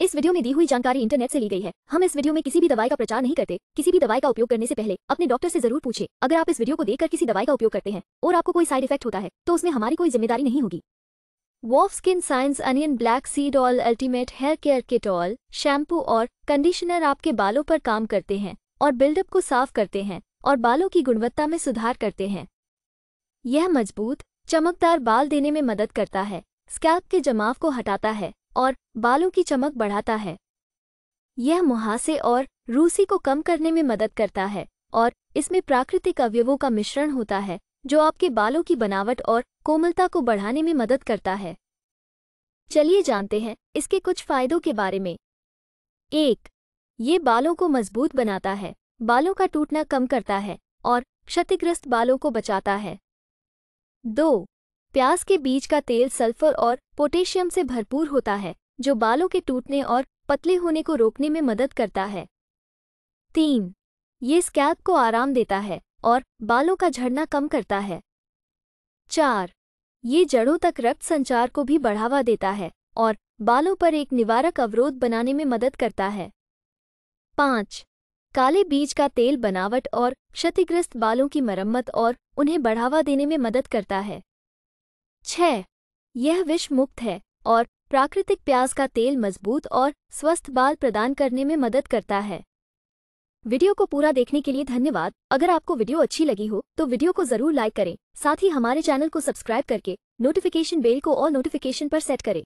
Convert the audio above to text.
इस वीडियो में दी हुई जानकारी इंटरनेट से ली गई है हम इस वीडियो में किसी भी दवाई का प्रचार नहीं करते किसी भी दवाई का उपयोग करने से पहले अपने डॉक्टर से जरूर पूछे अगर आप इस वीडियो को देखकर किसी दवाई का उपयोग करते हैं और आपको कोई साइड इफेक्ट होता है तो उसमें हमारी कोई जिम्मेदारी नहीं होगी वॉफ skin science onion black seed all ultimate hair care kit shampoo और कंडीशनर आपके बालों पर काम करते हैं और बिल्डअप को साफ करते हैं और बालों की गुणवत्ता में सुधार करते हैं यह मजबूत चमकदार बाल देने में मदद करता है स्कैल्प के जमाव को हटाता है और बालों की चमक बढ़ाता है यह मुहासे और रूसी को कम करने में मदद करता है और इसमें प्राकृतिक अवयवों का मिश्रण होता है जो आपके बालों की बनावट और कोमलता को बढ़ाने में मदद करता है चलिए जानते हैं इसके कुछ फायदों के बारे में एक ये बालों को मजबूत बनाता है बालों का टूटना कम करता है और क्षतिग्रस्त बालों को बचाता है दो प्याज के बीज का तेल सल्फर और पोटेशियम से भरपूर होता है जो बालों के टूटने और पतले होने को रोकने में मदद करता है तीन ये स्कैल्प को आराम देता है और बालों का झड़ना कम करता है चार ये जड़ों तक रक्त संचार को भी बढ़ावा देता है और बालों पर एक निवारक अवरोध बनाने में मदद करता है पाँच काले बीज का तेल बनावट और क्षतिग्रस्त बालों की मरम्मत और उन्हें बढ़ावा देने में मदद करता है छह यह विष मुक्त है और प्राकृतिक प्याज का तेल मजबूत और स्वस्थ बाल प्रदान करने में मदद करता है वीडियो को पूरा देखने के लिए धन्यवाद अगर आपको वीडियो अच्छी लगी हो तो वीडियो को जरूर लाइक करें साथ ही हमारे चैनल को सब्सक्राइब करके नोटिफिकेशन बेल को और नोटिफिकेशन पर सेट करें